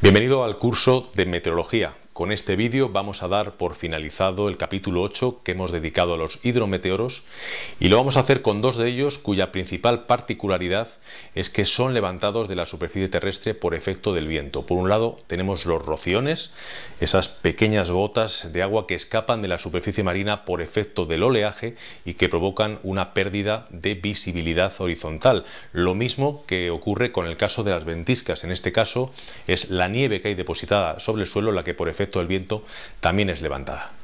Bienvenido al curso de Meteorología con este vídeo vamos a dar por finalizado el capítulo 8 que hemos dedicado a los hidrometeoros y lo vamos a hacer con dos de ellos cuya principal particularidad es que son levantados de la superficie terrestre por efecto del viento. Por un lado tenemos los rociones, esas pequeñas gotas de agua que escapan de la superficie marina por efecto del oleaje y que provocan una pérdida de visibilidad horizontal. Lo mismo que ocurre con el caso de las ventiscas. En este caso es la nieve que hay depositada sobre el suelo la que por efecto el viento también es levantada.